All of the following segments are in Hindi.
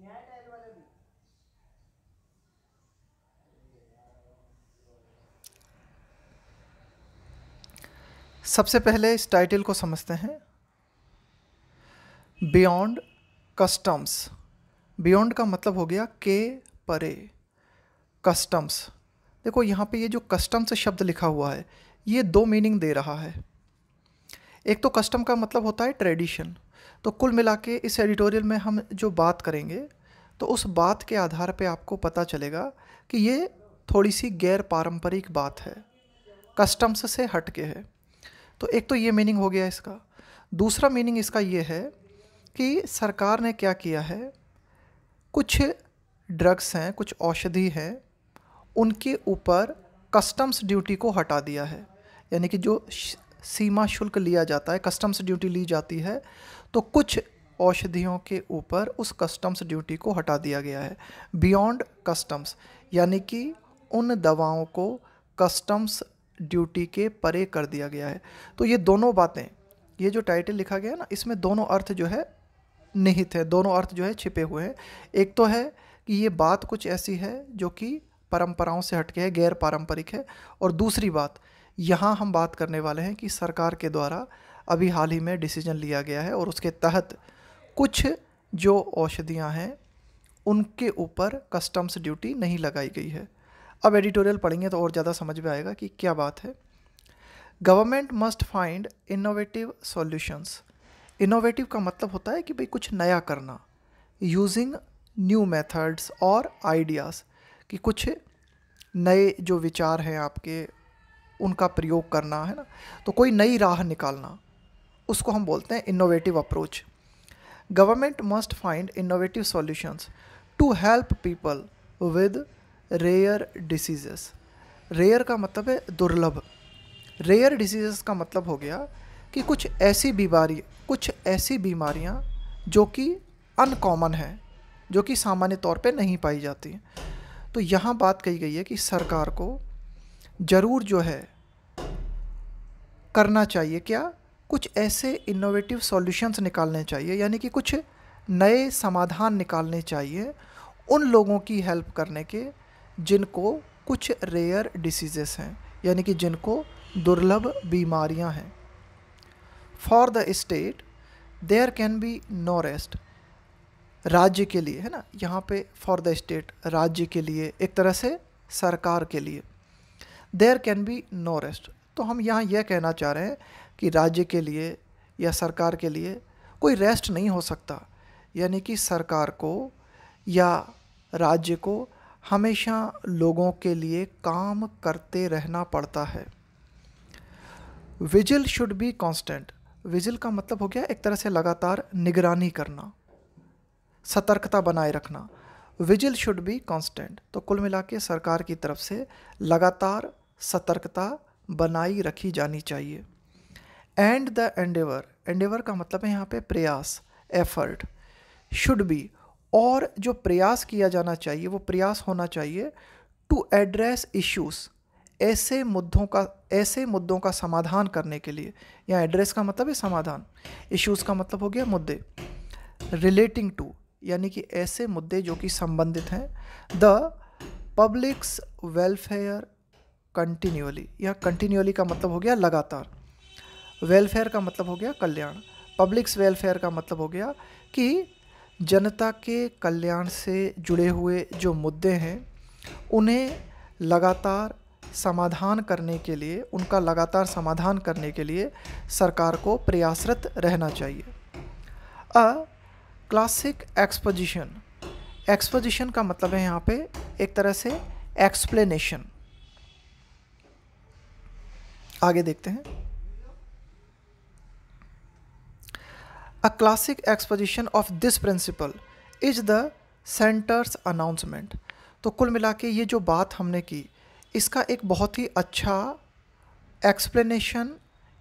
नया टायर वाला भी सबसे पहले इस टाइटल को समझते हैं बियॉन्ड कस्टम्स बियॉन्ड का मतलब हो गया के परे कस्टम्स देखो यहाँ पे ये जो कस्टम्स शब्द लिखा हुआ है ये दो मीनिंग दे रहा है एक तो कस्टम का मतलब होता है ट्रेडिशन तो कुल मिला के इस एडिटोरियल में हम जो बात करेंगे तो उस बात के आधार पे आपको पता चलेगा कि ये थोड़ी सी गैर पारंपरिक बात है कस्टम्स से हट के है तो एक तो ये मीनिंग हो गया इसका दूसरा मीनिंग इसका ये है कि सरकार ने क्या किया है कुछ ड्रग्स हैं कुछ औषधि हैं उनके ऊपर कस्टम्स ड्यूटी को हटा दिया है यानी कि जो सीमा शुल्क लिया जाता है कस्टम्स ड्यूटी ली जाती है तो कुछ औषधियों के ऊपर उस कस्टम्स ड्यूटी को हटा दिया गया है बियॉन्ड कस्टम्स यानी कि उन दवाओं को कस्टम्स ड्यूटी के परे कर दिया गया है तो ये दोनों बातें ये जो टाइटल लिखा गया है ना इसमें दोनों अर्थ जो है निहित है दोनों अर्थ जो है छिपे हुए हैं एक तो है कि ये बात कुछ ऐसी है जो कि परंपराओं से हटके है गैर पारंपरिक है और दूसरी बात यहाँ हम बात करने वाले हैं कि सरकार के द्वारा अभी हाल ही में डिसीजन लिया गया है और उसके तहत कुछ जो औषधियाँ हैं उनके ऊपर कस्टम्स ड्यूटी नहीं लगाई गई है अब एडिटोरियल पढ़ेंगे तो और ज़्यादा समझ में आएगा कि क्या बात है government must find innovative solutions innovative का मतलब होता है कि भाई कुछ नया करना यूजिंग न्यू मेथड्स और आइडियाज़ कि कुछ नए जो विचार हैं आपके उनका प्रयोग करना है ना तो कोई नई राह निकालना उसको हम बोलते हैं innovative approach government must find innovative solutions to help people with rare diseases rare का मतलब है दुर्लभ रेयर डिसीजेस का मतलब हो गया कि कुछ ऐसी बीमारी कुछ ऐसी बीमारियां जो कि अनकॉमन हैं जो कि सामान्य तौर पे नहीं पाई जाती तो यहाँ बात कही गई है कि सरकार को ज़रूर जो है करना चाहिए क्या कुछ ऐसे इनोवेटिव सॉल्यूशंस निकालने चाहिए यानी कि कुछ नए समाधान निकालने चाहिए उन लोगों की हेल्प करने के जिनको कुछ रेयर डिसीज़ेस हैं यानी कि जिनको दुर्लभ बीमारियां हैं for the state there can be no rest राज्य के लिए है ना यहाँ पे फॉर द स्टेट राज्य के लिए एक तरह से सरकार के लिए there can be no rest तो हम यहाँ यह कहना चाह रहे हैं कि राज्य के लिए या सरकार के लिए कोई रेस्ट नहीं हो सकता यानी कि सरकार को या राज्य को हमेशा लोगों के लिए काम करते रहना पड़ता है vigil should be constant vigil का मतलब हो गया एक तरह से लगातार निगरानी करना सतर्कता बनाए रखना विजिल शुड बी कांस्टेंट तो कुल मिला के सरकार की तरफ से लगातार सतर्कता बनाई रखी जानी चाहिए एंड द एंडेवर एंडेवर का मतलब है यहाँ पे प्रयास एफर्ट शुड बी और जो प्रयास किया जाना चाहिए वो प्रयास होना चाहिए टू एड्रेस इश्यूज़ ऐसे मुद्दों का ऐसे मुद्दों का समाधान करने के लिए या एड्रेस का मतलब है समाधान इश्यूज़ का मतलब हो गया मुद्दे रिलेटिंग टू यानी कि ऐसे मुद्दे जो कि संबंधित हैं द पब्लिक्स वेलफेयर कंटिन्यूअली या कंटिन्यूअली का मतलब हो गया लगातार वेलफेयर का मतलब हो गया कल्याण पब्लिक्स वेलफेयर का मतलब हो गया कि जनता के कल्याण से जुड़े हुए जो मुद्दे हैं उन्हें लगातार समाधान करने के लिए उनका लगातार समाधान करने के लिए सरकार को प्रयासरत रहना चाहिए अ क्लासिक एक्सपोजिशन एक्सपोजिशन का मतलब है यहाँ पे एक तरह से एक्सप्लेनेशन आगे देखते हैं a classic exposition of this principle is the centre's announcement तो कुल मिला के ये जो बात हमने की इसका एक बहुत ही अच्छा एक्सप्लेनेशन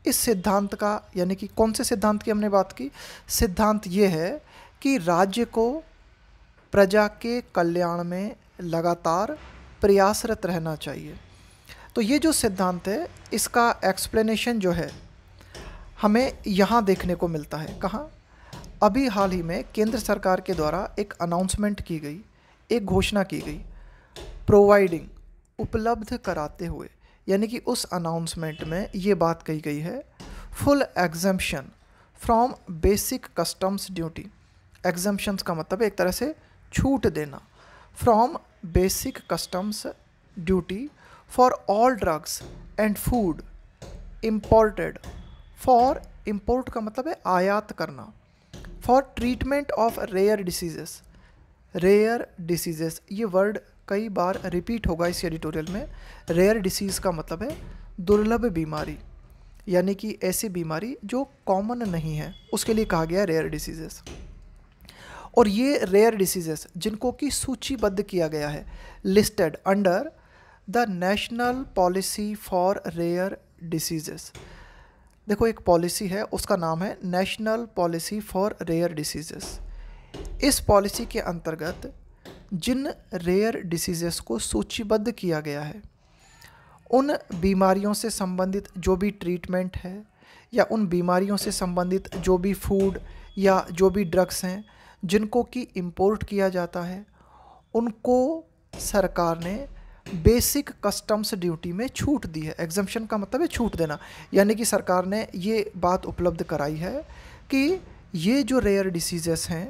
इस सिद्धांत का यानी कि कौन से सिद्धांत की हमने बात की सिद्धांत ये है कि राज्य को प्रजा के कल्याण में लगातार प्रयासरत रहना चाहिए तो ये जो सिद्धांत है इसका एक्सप्लेनेशन जो है हमें यहाँ देखने को मिलता है कहाँ अभी हाल ही में केंद्र सरकार के द्वारा एक अनाउंसमेंट की गई एक घोषणा की गई प्रोवाइडिंग उपलब्ध कराते हुए यानी कि उस अनाउंसमेंट में ये बात कही गई है full exemption from basic customs duty exemptions का मतलब एक तरह से छूट देना from basic customs duty for all drugs and food imported for import का मतलब है आयात करना for treatment of rare diseases rare diseases ये वर्ड कई बार रिपीट होगा इस एडिटोरियल में रेयर डिसीज़ का मतलब है दुर्लभ बीमारी यानी कि ऐसी बीमारी जो कॉमन नहीं है उसके लिए कहा गया रेयर डिसीजेस और ये रेयर डिसीजेस जिनको कि सूचीबद्ध किया गया है listed under the national policy for rare diseases देखो एक पॉलिसी है उसका नाम है national policy for rare diseases इस पॉलिसी के अंतर्गत जिन रेयर डिसीजेस को सूचीबद्ध किया गया है उन बीमारियों से संबंधित जो भी ट्रीटमेंट है या उन बीमारियों से संबंधित जो भी फूड या जो भी ड्रग्स हैं जिनको कि इम्पोर्ट किया जाता है उनको सरकार ने बेसिक कस्टम्स ड्यूटी में छूट दी है एग्जम्पन का मतलब है छूट देना यानी कि सरकार ने ये बात उपलब्ध कराई है कि ये जो रेयर डिसीजेस हैं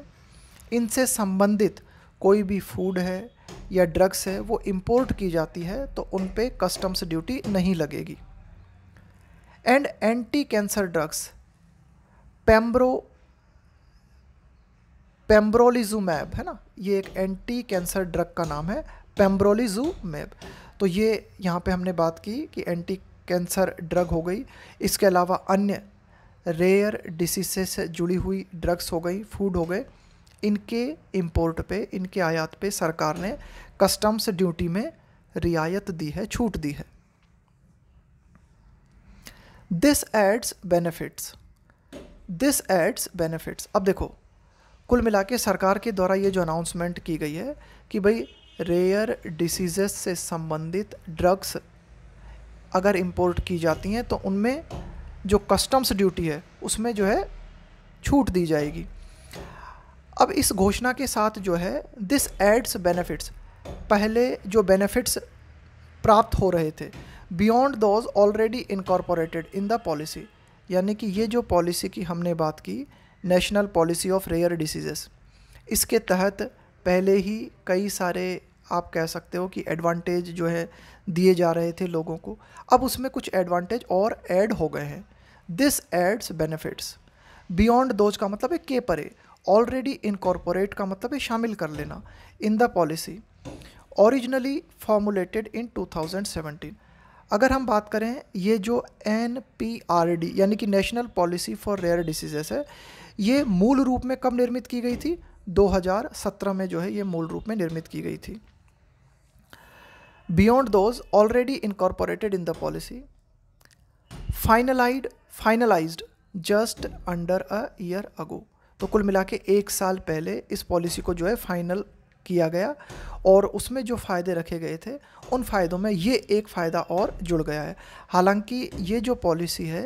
इनसे संबंधित कोई भी फूड है या ड्रग्स है वो इम्पोर्ट की जाती है तो उन पर कस्टम्स ड्यूटी नहीं लगेगी and anti cancer drugs pembro pembrolizumab है ना ये एक एंटी कैंसर ड्रग का नाम है पेम्ब्रोलिजुमैब तो ये यहाँ पे हमने बात की कि एंटी कैंसर ड्रग हो गई इसके अलावा अन्य रेयर डिसीसे से जुड़ी हुई ड्रग्स हो गई फूड हो गए इनके इंपोर्ट पे इनके आयात पे सरकार ने कस्टम्स ड्यूटी में रियायत दी है छूट दी है this adds benefits this adds benefits अब देखो कुल मिला के सरकार के द्वारा ये जो अनाउंसमेंट की गई है कि भाई रेयर डिसीजेस से संबंधित ड्रग्स अगर इंपोर्ट की जाती हैं तो उनमें जो कस्टम्स ड्यूटी है उसमें जो है छूट दी जाएगी अब इस घोषणा के साथ जो है दिस एड्स बेनिफिट्स पहले जो बेनिफिट्स प्राप्त हो रहे थे beyond those already incorporated in the policy यानी कि ये जो पॉलिसी की हमने बात की national policy of rare diseases इसके तहत पहले ही कई सारे आप कह सकते हो कि एडवांटेज जो है दिए जा रहे थे लोगों को अब उसमें कुछ एडवांटेज और ऐड हो गए हैं this adds benefits beyond those का मतलब है के परे ऑलरेडी इनकॉर्पोरेट का मतलब है शामिल कर लेना in the policy originally formulated in 2017 अगर हम बात करें ये जो एन यानी कि national policy for rare diseases है ये मूल रूप में कब निर्मित की गई थी 2017 में जो है ये मूल रूप में निर्मित की गई थी beyond those already incorporated in the policy finalised finalise just under a year ago तो कुल मिला के एक साल पहले इस पॉलिसी को जो है फाइनल किया गया और उसमें जो फ़ायदे रखे गए थे उन फ़ायदों में ये एक फ़ायदा और जुड़ गया है हालांकि ये जो पॉलिसी है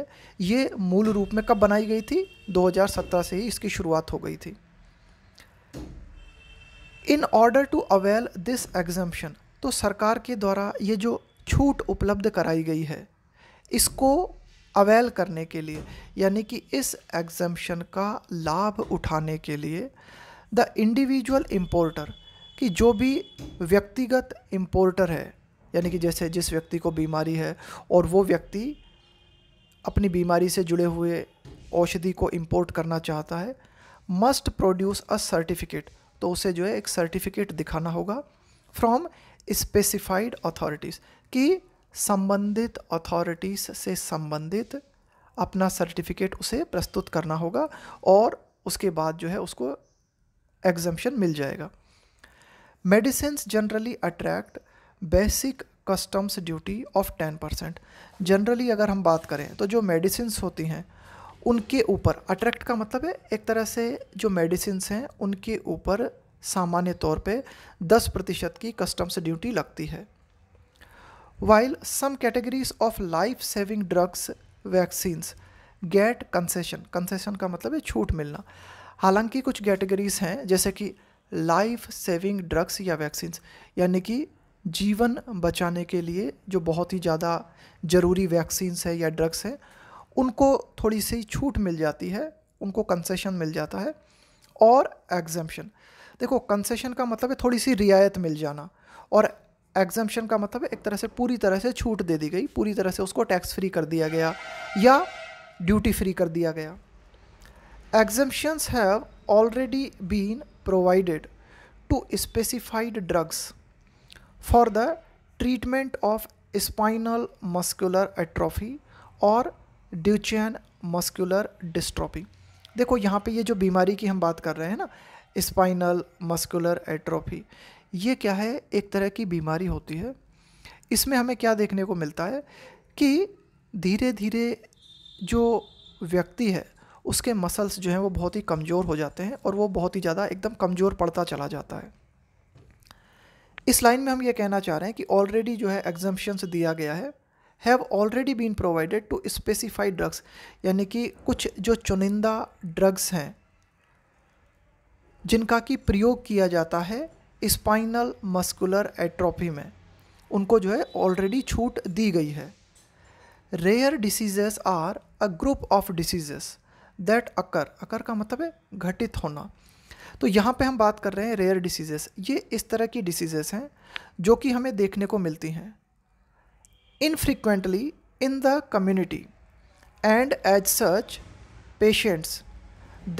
ये मूल रूप में कब बनाई गई थी 2017 से ही इसकी शुरुआत हो गई थी in order to avail this exemption तो सरकार के द्वारा ये जो छूट उपलब्ध कराई गई है इसको अवेल करने के लिए यानी कि इस एग्जम्पन का लाभ उठाने के लिए द इंडिविजुअल इम्पोर्टर कि जो भी व्यक्तिगत इम्पोर्टर है यानी कि जैसे जिस व्यक्ति को बीमारी है और वो व्यक्ति अपनी बीमारी से जुड़े हुए औषधि को इम्पोर्ट करना चाहता है मस्ट प्रोड्यूस अ सर्टिफिकेट तो उसे जो है एक सर्टिफिकेट दिखाना होगा फ्रॉम स्पेसिफाइड अथॉरिटीज़ कि संबंधित अथॉरिटीज़ से संबंधित अपना सर्टिफिकेट उसे प्रस्तुत करना होगा और उसके बाद जो है उसको एग्जम्पन मिल जाएगा generally attract basic customs duty of ten percent generally अगर हम बात करें तो जो मेडिसिन होती हैं उनके ऊपर अट्रैक्ट का मतलब है एक तरह से जो मेडिसिन हैं उनके ऊपर सामान्य तौर पे दस प्रतिशत की कस्टम्स ड्यूटी लगती है while some categories of life saving drugs vaccines get concession concession का मतलब है छूट मिलना हालांकि कुछ कैटेगरीज हैं जैसे कि लाइफ सेविंग ड्रग्स या वैक्सीन यानी कि जीवन बचाने के लिए जो बहुत ही ज़्यादा ज़रूरी वैक्सीन्स है या ड्रग्स है उनको थोड़ी सी छूट मिल जाती है उनको कंसेशन मिल जाता है और एग्जम्पन देखो कंसेशन का मतलब है थोड़ी सी रियायत मिल जाना और एग्जम्पन का मतलब है एक तरह से पूरी तरह से छूट दे दी गई पूरी तरह से उसको टैक्स फ्री कर दिया गया या ड्यूटी फ्री कर दिया गया exemptions have already been provided to specified drugs for the treatment of spinal muscular atrophy और Duchenne muscular dystrophy. देखो यहाँ पे ये जो बीमारी की हम बात कर रहे हैं ना स्पाइनल मस्कुलर एट्रोफी ये क्या है एक तरह की बीमारी होती है इसमें हमें क्या देखने को मिलता है कि धीरे धीरे जो व्यक्ति है उसके मसल्स जो हैं वो बहुत ही कमज़ोर हो जाते हैं और वो बहुत ही ज़्यादा एकदम कमज़ोर पड़ता चला जाता है इस लाइन में हम ये कहना चाह रहे हैं कि ऑलरेडी जो है एग्जम्पन्स दिया गया है have already been provided to specified drugs यानी कि कुछ जो चुनिंदा ड्रग्स हैं जिनका कि प्रयोग किया जाता है स्पाइनल मस्कुलर एट्रोफी में उनको जो है ऑलरेडी छूट दी गई है rare diseases are a group of diseases that occur occur का मतलब है घटित होना तो यहाँ पे हम बात कर रहे हैं रेयर डिसीजेस ये इस तरह की डिसीजेस हैं जो कि हमें देखने को मिलती हैं infrequently in the community and as such patients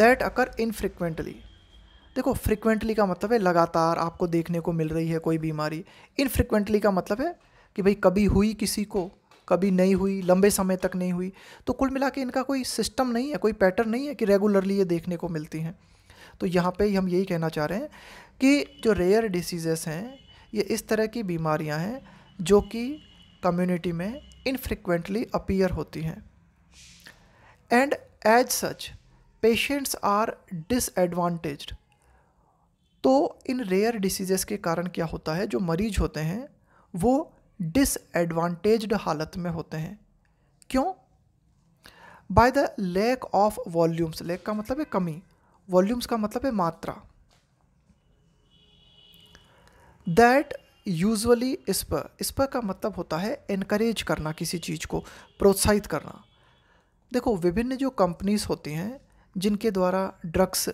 that occur infrequently देखो फ्रिक्वेंटली का मतलब है लगातार आपको देखने को मिल रही है कोई बीमारी इनफ्रिक्वेंटली का मतलब है कि भाई कभी हुई किसी को कभी नहीं हुई लंबे समय तक नहीं हुई तो कुल मिला के इनका कोई सिस्टम नहीं है कोई पैटर्न नहीं है कि रेगुलरली ये देखने को मिलती हैं तो यहाँ पे हम यही कहना चाह रहे हैं कि जो रेयर डिसीज़ेस हैं ये इस तरह की बीमारियाँ हैं जो कि कम्युनिटी में इनफ्रिक्वेंटली अपीयर होती हैं and as such patients are disadvantage तो इन रेयर डिसीज़ेस के कारण क्या होता है जो मरीज होते हैं वो डिसएडवांटेज्ड हालत में होते हैं क्यों by the lack of volumes lack का मतलब है कमी वॉल्यूम्स का मतलब है मात्रा दैट यूजली इस पर इस पर का मतलब होता है इनक्रेज करना किसी चीज़ को प्रोत्साहित करना देखो विभिन्न जो कंपनीज होती हैं जिनके द्वारा ड्रग्स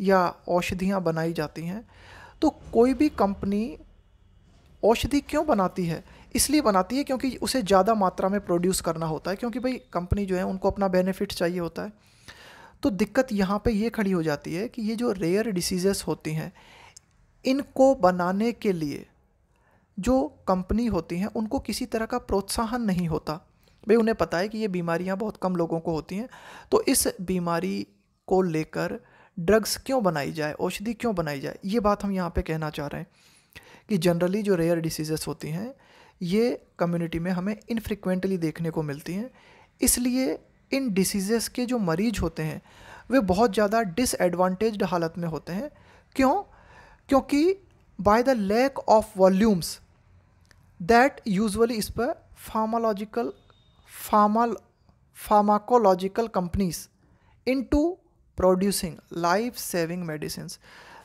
या औषधियाँ बनाई जाती हैं तो कोई भी कंपनी औषधि क्यों बनाती है इसलिए बनाती है क्योंकि उसे ज़्यादा मात्रा में प्रोड्यूस करना होता है क्योंकि भाई कंपनी जो है उनको अपना बेनिफिट चाहिए होता है तो दिक्कत यहाँ पे ये खड़ी हो जाती है कि ये जो रेयर डिसीज़ेस होती हैं इनको बनाने के लिए जो कंपनी होती हैं उनको किसी तरह का प्रोत्साहन नहीं होता भाई उन्हें पता है कि ये बीमारियाँ बहुत कम लोगों को होती हैं तो इस बीमारी को लेकर ड्रग्स क्यों बनाई जाए औषधि क्यों बनाई जाए ये बात हम यहाँ पे कहना चाह रहे हैं कि जनरली जो रेयर डिसीज़ेस होती हैं ये कम्युनिटी में हमें इनफ्रिक्वेंटली देखने को मिलती हैं इसलिए इन डिसीज़ेस के जो मरीज होते हैं वे बहुत ज़्यादा डिसएडवांटेज हालत में होते हैं क्यों क्योंकि by the lack of volumes that usually इस पर फार्मोलॉजिकल फार्मल pharmacological companies into producing life saving medicine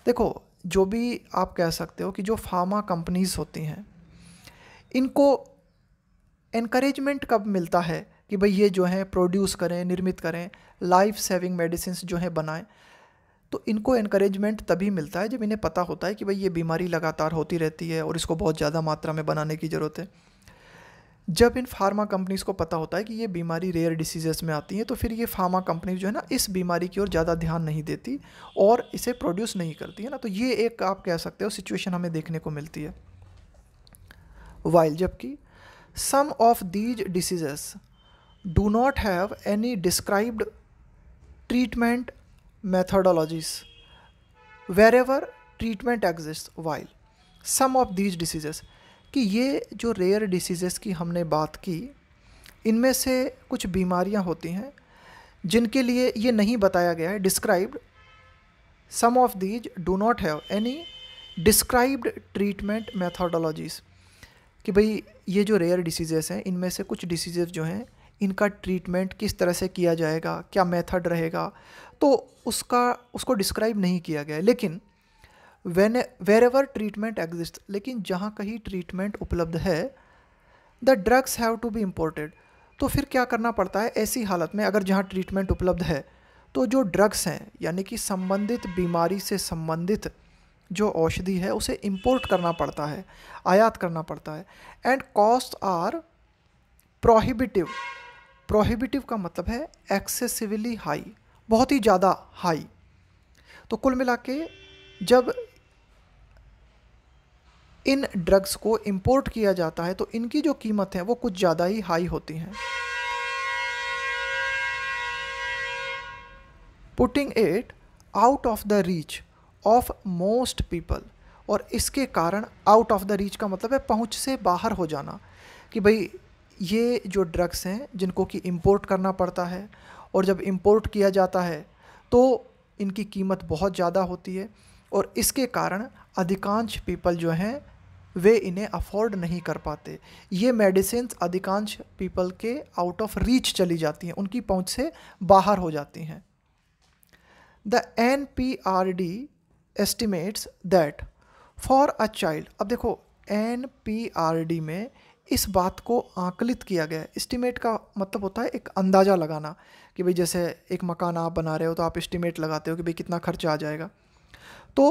देखो जो भी आप कह सकते हो कि जो फार्मा कंपनीज होती हैं इनको इनक्रेजमेंट कब मिलता है कि भाई ये जो है प्रोड्यूस करें निर्मित करें लाइफ सेविंग मेडिसिन जो है बनाएं तो इनको इनक्रेजमेंट तभी मिलता है जब इन्हें पता होता है कि भाई ये बीमारी लगातार होती रहती है और इसको बहुत ज़्यादा मात्रा में बनाने की ज़रूरत है जब इन फार्मा कंपनीज़ को पता होता है कि ये बीमारी रेयर डिसीजेस में आती है तो फिर ये फार्मा कंपनी जो है ना इस बीमारी की ओर ज़्यादा ध्यान नहीं देती और इसे प्रोड्यूस नहीं करती है ना तो ये एक आप कह सकते हो सिचुएशन हमें देखने को मिलती है वाइल जबकि some of these diseases do not have any described treatment wherever treatment exist while some of these diseases कि ये जो रेयर डिसीज़ेस की हमने बात की इनमें से कुछ बीमारियाँ होती हैं जिनके लिए ये नहीं बताया गया है described some of these do not have any described treatment methodologies कि भाई ये जो रेयर डिसीज़ेस हैं इनमें से कुछ डिसीज़ेस जो हैं इनका ट्रीटमेंट किस तरह से किया जाएगा क्या मेथड रहेगा तो उसका उसको डिस्क्राइब नहीं किया गया लेकिन when wherever treatment exist लेकिन जहाँ कहीं ट्रीटमेंट उपलब्ध है the drugs have to be imported तो फिर क्या करना पड़ता है ऐसी हालत में अगर जहाँ ट्रीटमेंट उपलब्ध है तो जो ड्रग्स हैं यानी कि संबंधित बीमारी से संबंधित जो औषधि है उसे इम्पोर्ट करना पड़ता है आयात करना पड़ता है and cost are prohibitive prohibitive का मतलब है एक्सेसिवली हाई बहुत ही ज़्यादा हाई तो कुल मिला के जब इन ड्रग्स को इंपोर्ट किया जाता है तो इनकी जो कीमत है वो कुछ ज़्यादा ही हाई होती हैं putting at out of the reach of most people और इसके कारण आउट ऑफ द रीच का मतलब है पहुंच से बाहर हो जाना कि भाई ये जो ड्रग्स हैं जिनको कि इम्पोर्ट करना पड़ता है और जब इम्पोर्ट किया जाता है तो इनकी कीमत बहुत ज़्यादा होती है और इसके कारण अधिकांश पीपल जो हैं वे इन्हें अफोर्ड नहीं कर पाते ये मेडिसिन अधिकांश पीपल के आउट ऑफ रीच चली जाती हैं उनकी पहुंच से बाहर हो जाती हैं the N P R D estimates that for a child अब देखो एन पी आर डी में इस बात को आंकलित किया गया है इस्टीमेट का मतलब होता है एक अंदाज़ा लगाना कि भाई जैसे एक मकान आप बना रहे हो तो आप एस्टिमेट लगाते हो कि भाई कितना खर्चा आ जाएगा तो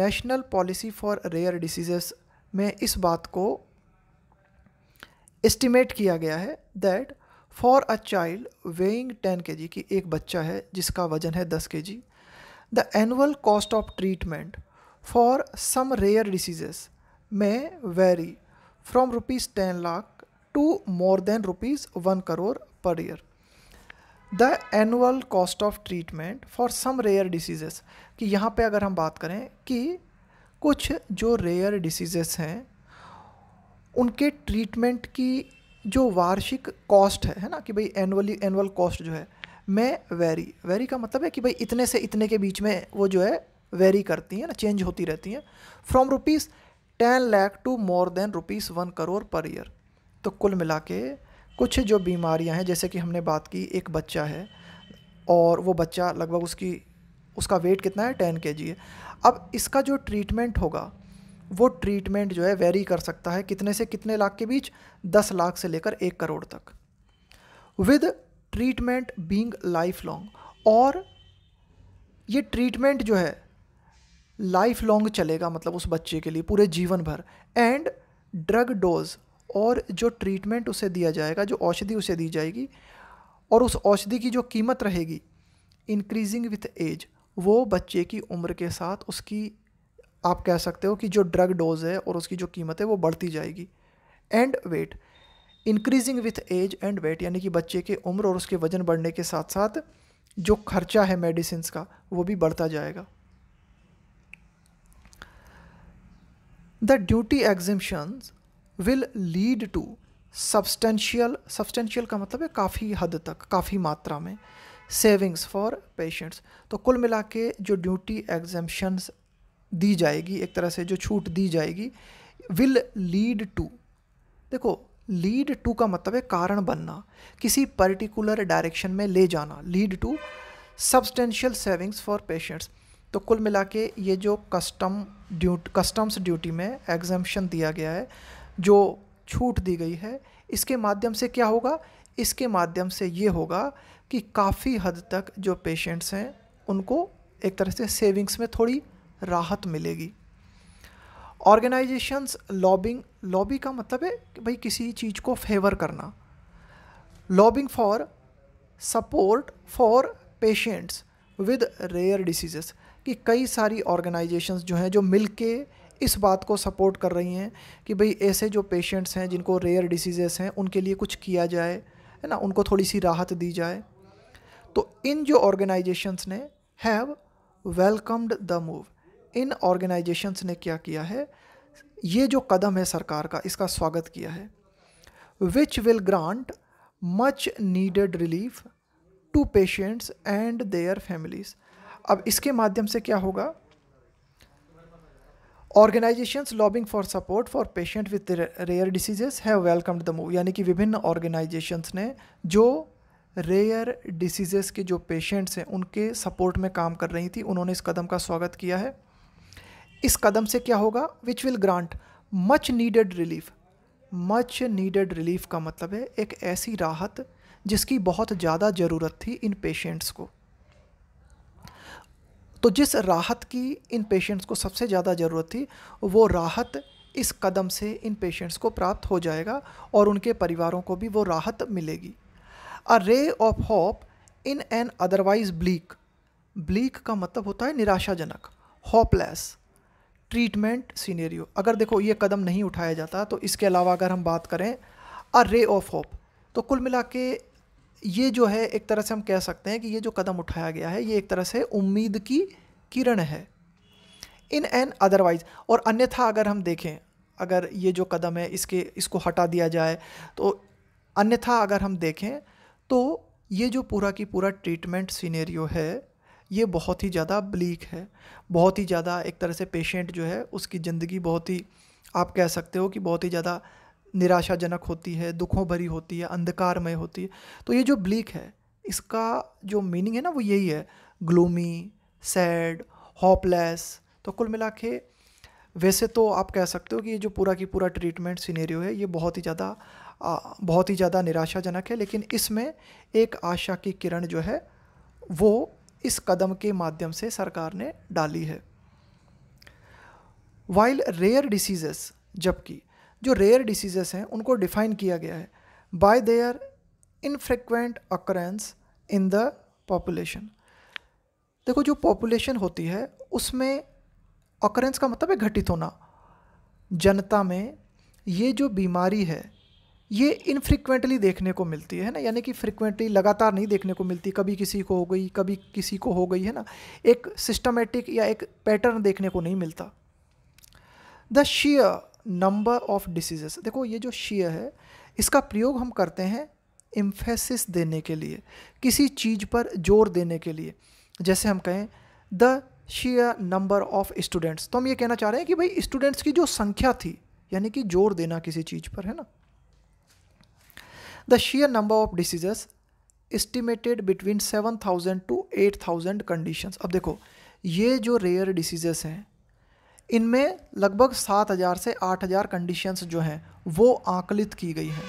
national policy for rare diseases में इस बात को एस्टिमेट किया गया है that for a child weighing ten K G कि एक बच्चा है जिसका वजन है दस K G the annual cost of treatment for some rare diseases may vary from rupees ten lakh to more than rupees one crore per year the annual cost of treatment for some rare diseases कि यहाँ पर अगर हम बात करें कि कुछ जो रेयर डिसीजेस हैं उनके ट्रीटमेंट की जो वार्षिक कॉस्ट है है ना कि भाई एनुअली एनुअल कॉस्ट जो है में वेरी वेरी का मतलब है कि भाई इतने से इतने के बीच में वो जो है वेरी करती हैं ना चेंज होती रहती हैं from rupees ten lakh to more than rupees one crore per year तो कुल मिला के कुछ जो बीमारियां हैं जैसे कि हमने बात की एक बच्चा है और वो बच्चा लगभग उसकी उसका वेट कितना है टेन के है अब इसका जो ट्रीटमेंट होगा वो ट्रीटमेंट जो है वेरी कर सकता है कितने से कितने लाख के बीच दस लाख से लेकर एक करोड़ तक with treatment being life long और ये ट्रीटमेंट जो है लाइफ लॉन्ग चलेगा मतलब उस बच्चे के लिए पूरे जीवन भर एंड ड्रग डोज और जो ट्रीटमेंट उसे दिया जाएगा जो औषधि उसे दी जाएगी और उस औषधि की जो कीमत रहेगी इंक्रीजिंग विथ एज वो बच्चे की उम्र के साथ उसकी आप कह सकते हो कि जो ड्रग डोज है और उसकी जो कीमत है वो बढ़ती जाएगी and weight increasing with age and weight यानी कि बच्चे के उम्र और उसके वजन बढ़ने के साथ साथ जो खर्चा है मेडिसिन का वो भी बढ़ता जाएगा the duty exemption will lead to substantial substantial का मतलब है काफ़ी हद तक काफ़ी मात्रा में सेविंग्स फॉर पेशेंट्स तो कुल मिला के जो ड्यूटी एग्जिमशंस दी जाएगी एक तरह से जो छूट दी जाएगी विल लीड टू देखो लीड टू का मतलब है कारण बनना किसी पर्टिकुलर डायरेक्शन में ले जाना lead to substantial savings for patients तो कुल मिला के ये जो कस्टम ड्यूट कस्टम्स ड्यूटी में एग्जामेशन दिया गया है जो छूट दी गई है इसके माध्यम से क्या होगा इसके माध्यम से ये होगा कि काफ़ी हद तक जो पेशेंट्स हैं उनको एक तरह से सेविंग्स में थोड़ी राहत मिलेगी ऑर्गेनाइजेशंस लॉबिंग लॉबी का मतलब है कि भाई किसी चीज़ को फेवर करना lobbying for support for patients with rare diseases कि कई सारी ऑर्गेनाइजेशंस जो हैं जो मिल के इस बात को सपोर्ट कर रही हैं कि भाई ऐसे जो पेशेंट्स हैं जिनको रेयर डिसीजेस हैं उनके लिए कुछ किया जाए है ना उनको थोड़ी सी राहत दी जाए तो इन जो ऑर्गेनाइजेशंस ने हैव वेलकम्ड द मूव इन ऑर्गेनाइजेशंस ने क्या किया है ये जो कदम है सरकार का इसका स्वागत किया है which will grant much needed relief to patients and their families अब इसके माध्यम से क्या होगा organisations lobbying for support for patient with rare diseases have welcomed the move यानी कि विभिन्न ऑर्गेनाइजेशंस ने जो रेयर डिसीजेस के जो पेशेंट्स हैं उनके सपोर्ट में काम कर रही थी उन्होंने इस कदम का स्वागत किया है इस कदम से क्या होगा which will grant much needed relief much needed relief का मतलब है एक ऐसी राहत जिसकी बहुत ज़्यादा ज़रूरत थी इन पेशेंट्स को तो जिस राहत की इन पेशेंट्स को सबसे ज़्यादा ज़रूरत थी वो राहत इस कदम से इन पेशेंट्स को प्राप्त हो जाएगा और उनके परिवारों को भी वो राहत मिलेगी a ray of hope in an otherwise bleak bleak का मतलब होता है निराशाजनक होपलेस ट्रीटमेंट सीनेरियो अगर देखो ये कदम नहीं उठाया जाता तो इसके अलावा अगर हम बात करें अ रे ऑफ होप तो कुल मिला के ये जो है एक तरह से हम कह सकते हैं कि ये जो कदम उठाया गया है ये एक तरह से उम्मीद की किरण है इन एन अदरवाइज और अन्यथा अगर हम देखें अगर ये जो कदम है इसके इसको हटा दिया जाए तो अन्यथा अगर हम देखें तो ये जो पूरा की पूरा ट्रीटमेंट सीनेरियो है ये बहुत ही ज़्यादा ब्लीक है बहुत ही ज़्यादा एक तरह से पेशेंट जो है उसकी ज़िंदगी बहुत ही आप कह सकते हो कि बहुत ही ज़्यादा निराशाजनक होती है दुखों भरी होती है अंधकारमय होती है तो ये जो ब्लीक है इसका जो मीनिंग है ना वो यही है ग्लूमी सैड होपलेस तो कुल मिला के वैसे तो आप कह सकते हो कि ये जो पूरा की पूरा ट्रीटमेंट सिनेरियो है ये बहुत ही ज़्यादा बहुत ही ज़्यादा निराशाजनक है लेकिन इसमें एक आशा की किरण जो है वो इस कदम के माध्यम से सरकार ने डाली है वाइल रेयर डिसीजेस जबकि जो रेयर डिसीजेस हैं उनको डिफाइन किया गया है by their infrequent occurrence in the population देखो जो पॉपुलेशन होती है उसमें अक्रेंस का मतलब है घटित होना जनता में ये जो बीमारी है ये इनफ्रिक्वेंटली देखने को मिलती है ना यानी कि फ्रिक्वेंटली लगातार नहीं देखने को मिलती कभी किसी को हो गई कभी किसी को हो गई है ना एक सिस्टमेटिक या एक पैटर्न देखने को नहीं मिलता the sheer number of diseases देखो ये जो शियर है इसका प्रयोग हम करते हैं इम्फेसिस देने के लिए किसी चीज़ पर जोर देने के लिए जैसे हम कहें the sheer number of students तो हम ये कहना चाह रहे हैं कि भाई स्टूडेंट्स की जो संख्या थी यानी कि जोर देना किसी चीज़ पर है ना The sheer number of diseases estimated between 7000 to 8000 conditions. अब देखो ये जो रेयर डिसीजेस हैं इनमें लगभग 7000 से 8000 कंडीशंस जो हैं वो आंकलित की गई हैं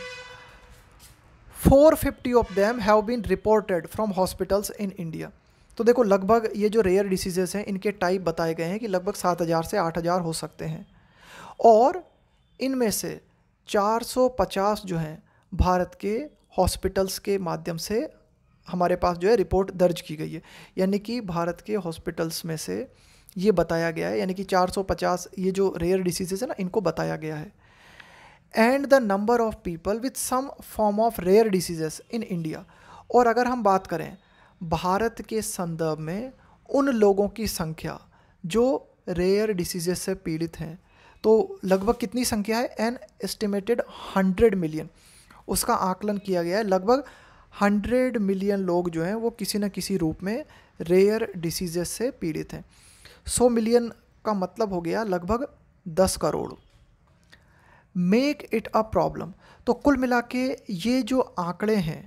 450 of them have been reported from hospitals in India तो देखो लगभग ये जो रेयर डिसीजेस हैं इनके टाइप बताए गए हैं कि लगभग 7000 से 8000 हो सकते हैं और इनमें से 450 जो हैं भारत के हॉस्पिटल्स के माध्यम से हमारे पास जो है रिपोर्ट दर्ज की गई है यानी कि भारत के हॉस्पिटल्स में से ये बताया गया है यानी कि 450 ये जो रेयर डिसीजेज है ना इनको बताया गया है and the number of people with some form of rare diseases in India और अगर हम बात करें भारत के संदर्भ में उन लोगों की संख्या जो रेयर डिसीजेस से पीड़ित हैं तो लगभग कितनी संख्या है एन एस्टिमेटेड हंड्रेड मिलियन उसका आकलन किया गया है लगभग हंड्रेड मिलियन लोग जो हैं वो किसी न किसी रूप में रेयर डिसीजेस से पीड़ित हैं सौ मिलियन का मतलब हो गया लगभग दस crore make it a problem तो कुल मिला के ये जो आंकड़े हैं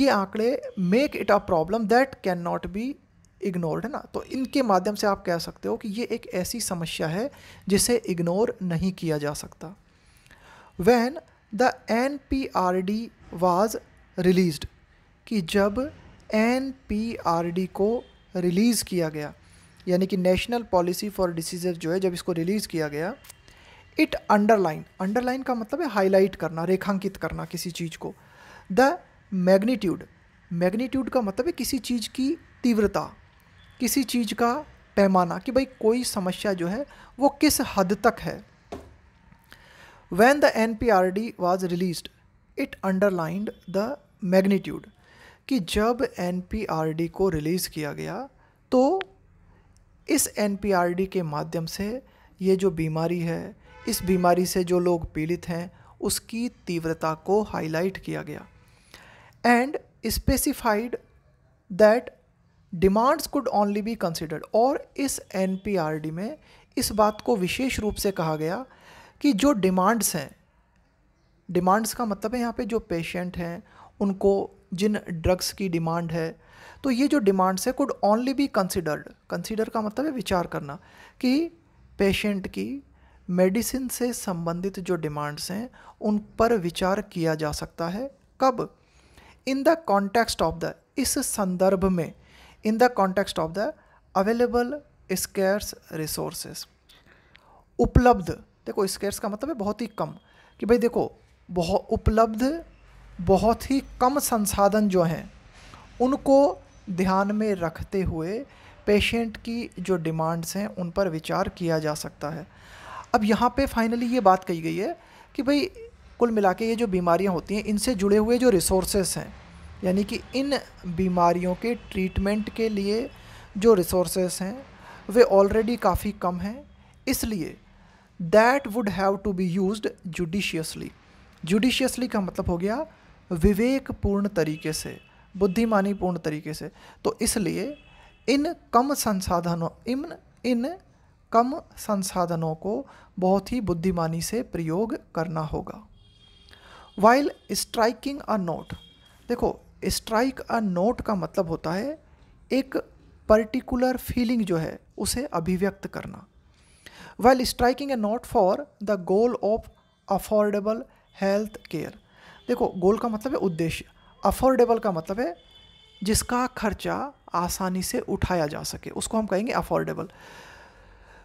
ये आंकड़े make it a problem that can not be ignored है ना तो इनके माध्यम से आप कह सकते हो कि ये एक ऐसी समस्या है जिसे इग्नोर नहीं किया जा सकता when the N P R D was release कि जब एन पी आर डी को रिलीज़ किया गया यानी कि नेशनल पॉलिसी फॉर डिसीजेज जो है जब इसको रिलीज़ किया गया इट अंडरलाइन अंडरलाइन का मतलब है हाईलाइट करना रेखांकित करना किसी चीज़ को द मैग्नीट्यूड मैग्नीट्यूड का मतलब है किसी चीज़ की तीव्रता किसी चीज़ का पैमाना कि भाई कोई समस्या जो है वो किस हद तक है When the NPRD was released, it underlined the magnitude कि जब एन को रिलीज़ किया गया तो इस एन के माध्यम से ये जो बीमारी है इस बीमारी से जो लोग पीड़ित हैं उसकी तीव्रता को हाईलाइट किया गया and specified that demands could only be considered और इस एन में इस बात को विशेष रूप से कहा गया कि जो डिमांड्स हैं डिमांड्स का मतलब है यहाँ पे जो पेशेंट हैं उनको जिन ड्रग्स की डिमांड है तो ये जो डिमांड्स है could only be considered consider का मतलब है विचार करना कि पेशेंट की मेडिसिन से संबंधित जो डिमांड्स हैं उन पर विचार किया जा सकता है कब in the context of the इस संदर्भ में in the context of the available scarce resources उपलब्ध देखो स्केर्स का मतलब है बहुत ही कम कि भाई देखो बहुत उपलब्ध बहुत ही कम संसाधन जो हैं उनको ध्यान में रखते हुए पेशेंट की जो डिमांड्स हैं उन पर विचार किया जा सकता है अब यहाँ पे फाइनली ये बात कही गई है कि भाई कुल मिला के ये जो बीमारियाँ होती हैं इनसे जुड़े हुए जो रिसोर्सेस हैं यानी कि इन बीमारियों के ट्रीटमेंट के लिए जो रिसोर्सेस हैं वे ऑलरेडी काफ़ी कम हैं इसलिए that would have to be use judiciously judiciously का मतलब हो गया विवेकपूर्ण तरीके से बुद्धिमानी पूर्ण तरीके से तो इसलिए इन कम संसाधनों इन इन कम संसाधनों को बहुत ही बुद्धिमानी से प्रयोग करना होगा वाइल स्ट्राइकिंग अ नोट देखो स्ट्राइक अ नोट का मतलब होता है एक पर्टिकुलर फीलिंग जो है उसे अभिव्यक्त करना while striking a note for the goal of affordable health care देखो गोल का मतलब है उद्देश्य अफोर्डेबल का मतलब है जिसका खर्चा आसानी से उठाया जा सके उसको हम कहेंगे अफोर्डेबल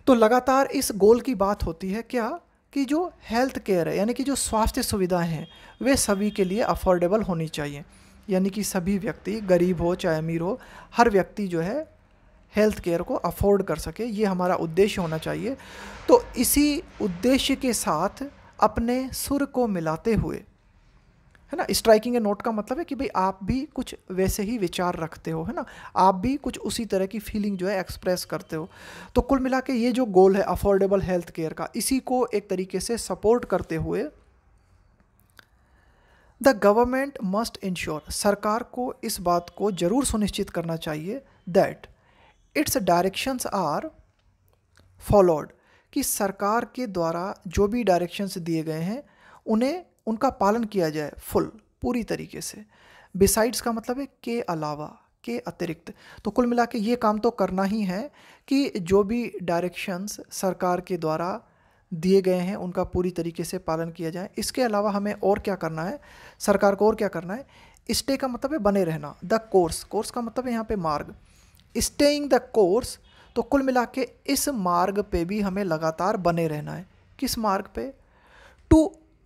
तो लगातार इस गोल की बात होती है क्या कि जो हेल्थ केयर है यानी कि जो स्वास्थ्य सुविधाएं हैं वे सभी के लिए अफोर्डेबल होनी चाहिए यानी कि सभी व्यक्ति गरीब हो चाहे अमीर हो हर व्यक्ति जो है हेल्थ केयर को अफोर्ड कर सके ये हमारा उद्देश्य होना चाहिए तो इसी उद्देश्य के साथ अपने सुर को मिलाते हुए है ना स्ट्राइकिंग ए नोट का मतलब है कि भाई आप भी कुछ वैसे ही विचार रखते हो है ना आप भी कुछ उसी तरह की फीलिंग जो है एक्सप्रेस करते हो तो कुल मिला के ये जो गोल है अफोर्डेबल हेल्थ केयर का इसी को एक तरीके से सपोर्ट करते हुए द गवर्नमेंट मस्ट इंश्योर सरकार को इस बात को जरूर सुनिश्चित करना चाहिए that its directions are followed कि सरकार के द्वारा जो भी डायरेक्शंस दिए गए हैं उन्हें उनका पालन किया जाए फुल पूरी तरीके से बिसाइड्स का मतलब है के अलावा के अतिरिक्त तो कुल मिला के ये काम तो करना ही है कि जो भी डायरेक्शंस सरकार के द्वारा दिए गए हैं उनका पूरी तरीके से पालन किया जाए इसके अलावा हमें और क्या करना है सरकार को और क्या करना है स्टे का मतलब है बने रहना द कोर्स कोर्स का मतलब है यहाँ पे मार्ग स्टेइंग द कोर्स तो कुल मिला के इस मार्ग पे भी हमें लगातार बने रहना है किस मार्ग पे टू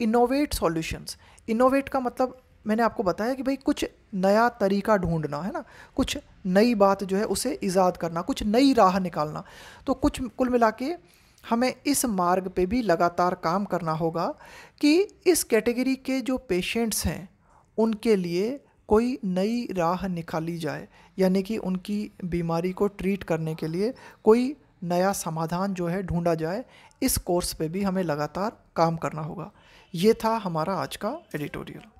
इनोवेट सॉल्यूशंस इनोवेट का मतलब मैंने आपको बताया कि भाई कुछ नया तरीका ढूंढना है ना कुछ नई बात जो है उसे ईजाद करना कुछ नई राह निकालना तो कुछ कुल मिला के हमें इस मार्ग पे भी लगातार काम करना होगा कि इस कैटेगरी के जो पेशेंट्स हैं उनके लिए कोई नई राह निकाली जाए यानी कि उनकी बीमारी को ट्रीट करने के लिए कोई नया समाधान जो है ढूंढा जाए इस कोर्स पे भी हमें लगातार काम करना होगा ये था हमारा आज का एडिटोरियल